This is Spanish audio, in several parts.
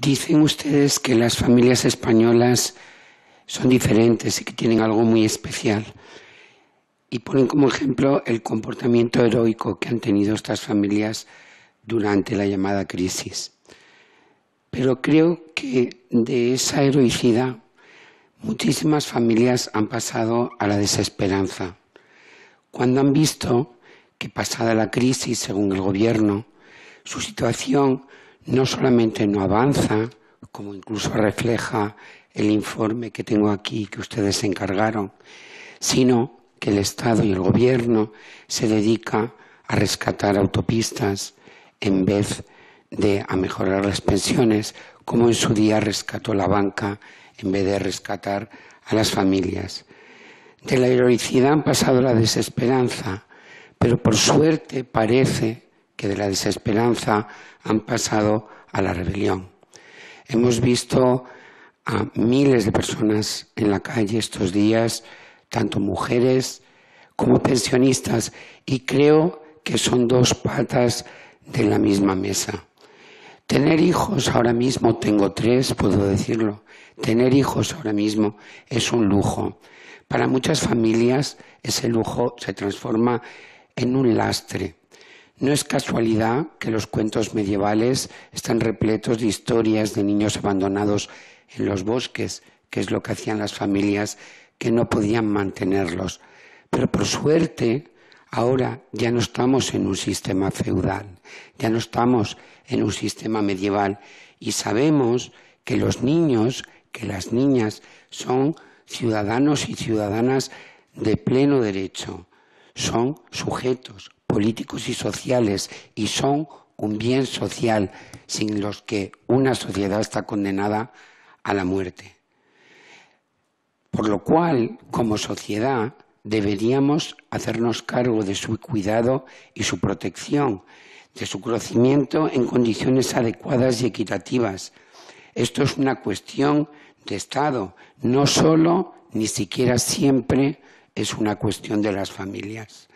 Dicen ustedes que las familias españolas son diferentes y que tienen algo muy especial. Y ponen como ejemplo el comportamiento heroico que han tenido estas familias durante la llamada crisis. Pero creo que de esa heroicidad muchísimas familias han pasado a la desesperanza. Cuando han visto que pasada la crisis, según el gobierno, su situación no solamente no avanza, como incluso refleja el informe que tengo aquí que ustedes se encargaron, sino que el Estado y el Gobierno se dedican a rescatar autopistas en vez de a mejorar las pensiones, como en su día rescató la banca en vez de rescatar a las familias. De la heroicidad han pasado la desesperanza, pero por suerte parece que de la desesperanza han pasado a la rebelión. Hemos visto a miles de personas en la calle estos días, tanto mujeres como pensionistas, y creo que son dos patas de la misma mesa. Tener hijos ahora mismo, tengo tres, puedo decirlo, tener hijos ahora mismo es un lujo. Para muchas familias ese lujo se transforma en un lastre. No es casualidad que los cuentos medievales están repletos de historias de niños abandonados en los bosques, que es lo que hacían las familias que no podían mantenerlos. Pero por suerte, ahora ya no estamos en un sistema feudal, ya no estamos en un sistema medieval y sabemos que los niños, que las niñas son ciudadanos y ciudadanas de pleno derecho, son sujetos, políticos y sociales y son un bien social sin los que una sociedad está condenada a la muerte. Por lo cual, como sociedad, deberíamos hacernos cargo de su cuidado y su protección, de su crecimiento en condiciones adecuadas y equitativas. Esto es una cuestión de Estado, no solo, ni siquiera siempre es una cuestión de las familias.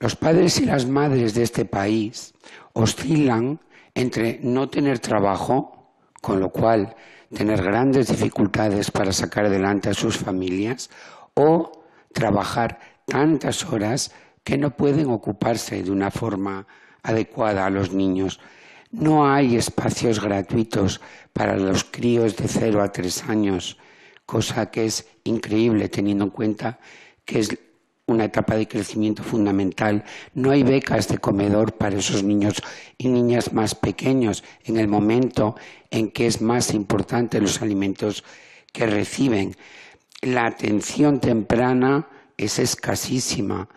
Los padres y las madres de este país oscilan entre no tener trabajo, con lo cual tener grandes dificultades para sacar adelante a sus familias, o trabajar tantas horas que no pueden ocuparse de una forma adecuada a los niños. No hay espacios gratuitos para los críos de 0 a 3 años, cosa que es increíble teniendo en cuenta que es una etapa de crecimiento fundamental. No hay becas de este comedor para esos niños y niñas más pequeños en el momento en que es más importante los alimentos que reciben. La atención temprana es escasísima.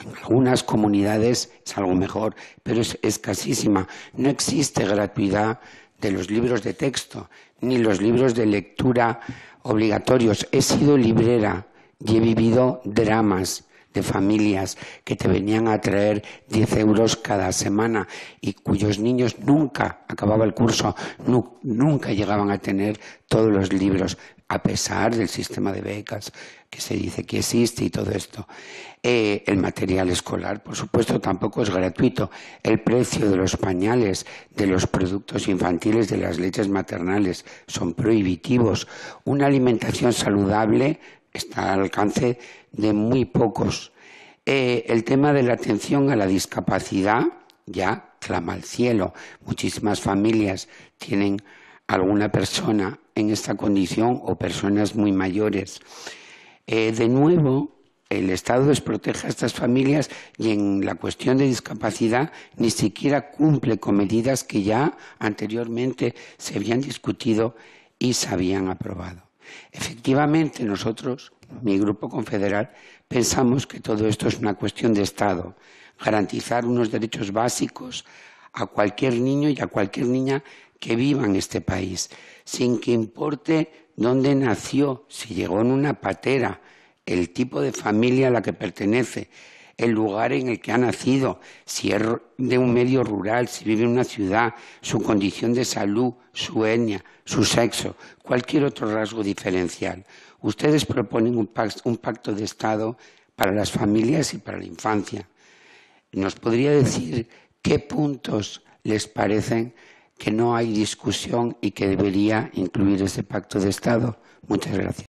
En algunas comunidades es algo mejor, pero es escasísima. No existe gratuidad de los libros de texto ni los libros de lectura obligatorios. He sido librera y he vivido dramas de familias que te mm. venían a traer 10 euros cada semana y cuyos niños nunca acababa el curso, nunca llegaban a tener todos los libros, a pesar del sistema de becas que se dice que existe y todo esto. Eh, el material escolar, por supuesto, tampoco es gratuito. El precio de los pañales, de los productos infantiles, de las leches maternales son prohibitivos. Una alimentación saludable está al alcance de muy pocos. Eh, el tema de la atención a la discapacidad ya clama al cielo. Muchísimas familias tienen alguna persona en esta condición o personas muy mayores. Eh, de nuevo, el Estado desprotege a estas familias y en la cuestión de discapacidad ni siquiera cumple con medidas que ya anteriormente se habían discutido y se habían aprobado. Efectivamente, nosotros, mi grupo confederal, pensamos que todo esto es una cuestión de Estado, garantizar unos derechos básicos a cualquier niño y a cualquier niña que viva en este país, sin que importe dónde nació, si llegó en una patera, el tipo de familia a la que pertenece, el lugar en el que ha nacido, si es de un medio rural, si vive en una ciudad, su condición de salud, su etnia, su sexo, cualquier otro rasgo diferencial. Ustedes proponen un pacto de Estado para las familias y para la infancia. ¿Nos podría decir qué puntos les parecen que no hay discusión y que debería incluir ese pacto de Estado? Muchas gracias.